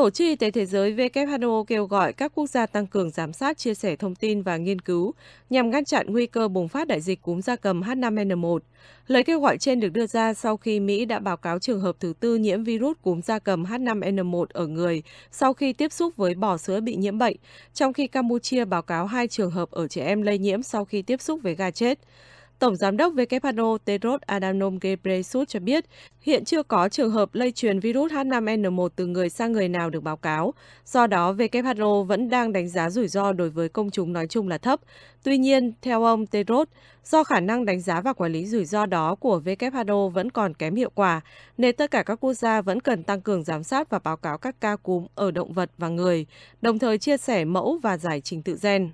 Tổ chức Y tế Thế giới WHO kêu gọi các quốc gia tăng cường giám sát, chia sẻ thông tin và nghiên cứu nhằm ngăn chặn nguy cơ bùng phát đại dịch cúm gia cầm H5N1. Lời kêu gọi trên được đưa ra sau khi Mỹ đã báo cáo trường hợp thứ tư nhiễm virus cúm gia cầm H5N1 ở người sau khi tiếp xúc với bò sữa bị nhiễm bệnh, trong khi Campuchia báo cáo hai trường hợp ở trẻ em lây nhiễm sau khi tiếp xúc với gà chết. Tổng Giám đốc WHO Tedros Adhanom Ghebreyesus cho biết hiện chưa có trường hợp lây truyền virus H5N1 từ người sang người nào được báo cáo. Do đó, WHO vẫn đang đánh giá rủi ro đối với công chúng nói chung là thấp. Tuy nhiên, theo ông Tedros, do khả năng đánh giá và quản lý rủi ro đó của WHO vẫn còn kém hiệu quả, nên tất cả các quốc gia vẫn cần tăng cường giám sát và báo cáo các ca cúm ở động vật và người, đồng thời chia sẻ mẫu và giải trình tự gen.